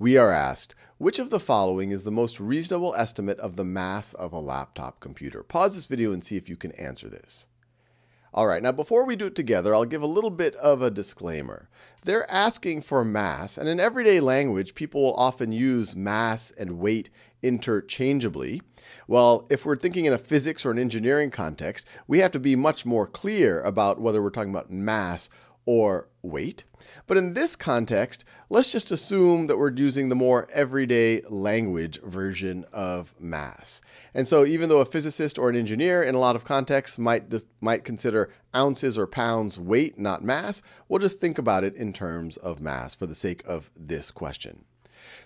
we are asked, which of the following is the most reasonable estimate of the mass of a laptop computer? Pause this video and see if you can answer this. All right, now before we do it together, I'll give a little bit of a disclaimer. They're asking for mass, and in everyday language, people will often use mass and weight interchangeably. Well, if we're thinking in a physics or an engineering context, we have to be much more clear about whether we're talking about mass or weight. But in this context, let's just assume that we're using the more everyday language version of mass. And so even though a physicist or an engineer in a lot of contexts might just, might consider ounces or pounds weight, not mass, we'll just think about it in terms of mass for the sake of this question.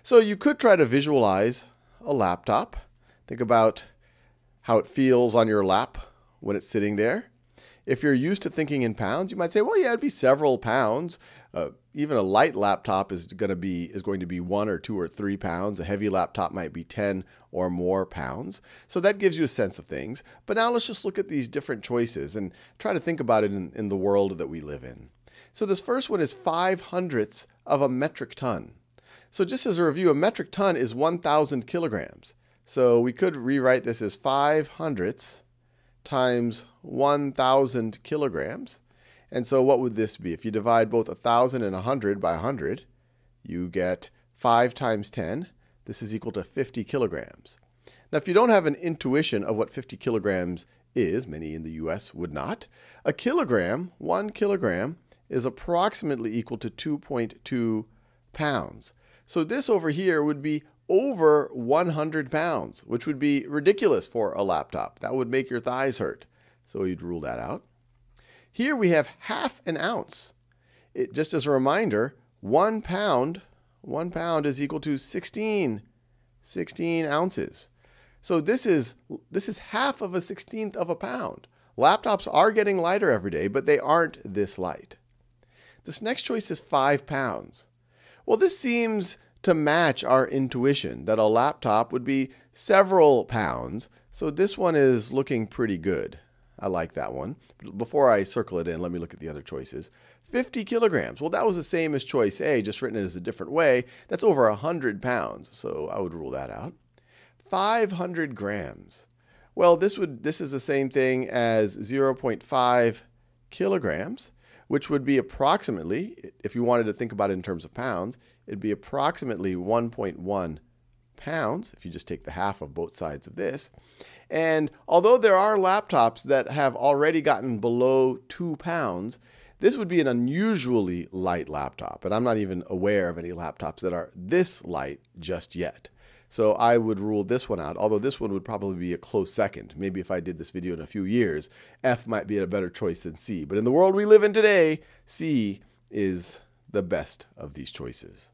So you could try to visualize a laptop. Think about how it feels on your lap when it's sitting there. If you're used to thinking in pounds, you might say, well, yeah, it'd be several pounds. Uh, even a light laptop is going to be is going to be one or two or three pounds. A heavy laptop might be 10 or more pounds. So that gives you a sense of things. But now let's just look at these different choices and try to think about it in, in the world that we live in. So this first one is five hundredths of a metric ton. So just as a review, a metric ton is 1,000 kilograms. So we could rewrite this as five hundredths times 1,000 kilograms. And so what would this be? If you divide both 1,000 and 100 by 100, you get 5 times 10. This is equal to 50 kilograms. Now, if you don't have an intuition of what 50 kilograms is, many in the US would not, a kilogram, one kilogram, is approximately equal to 2.2 pounds. So this over here would be over 100 pounds, which would be ridiculous for a laptop. That would make your thighs hurt. So you'd rule that out. Here we have half an ounce. It, just as a reminder, one pound, one pound is equal to 16, 16 ounces. So this is, this is half of a 16th of a pound. Laptops are getting lighter every day, but they aren't this light. This next choice is five pounds. Well, this seems to match our intuition that a laptop would be several pounds. So this one is looking pretty good. I like that one. Before I circle it in, let me look at the other choices. 50 kilograms. Well, that was the same as choice A, just written as a different way. That's over 100 pounds, so I would rule that out. 500 grams. Well, this would this is the same thing as 0.5 kilograms which would be approximately, if you wanted to think about it in terms of pounds, it'd be approximately 1.1 pounds if you just take the half of both sides of this. And although there are laptops that have already gotten below 2 pounds, this would be an unusually light laptop, and I'm not even aware of any laptops that are this light just yet. So I would rule this one out, although this one would probably be a close second. Maybe if I did this video in a few years, F might be a better choice than C. But in the world we live in today, C is the best of these choices.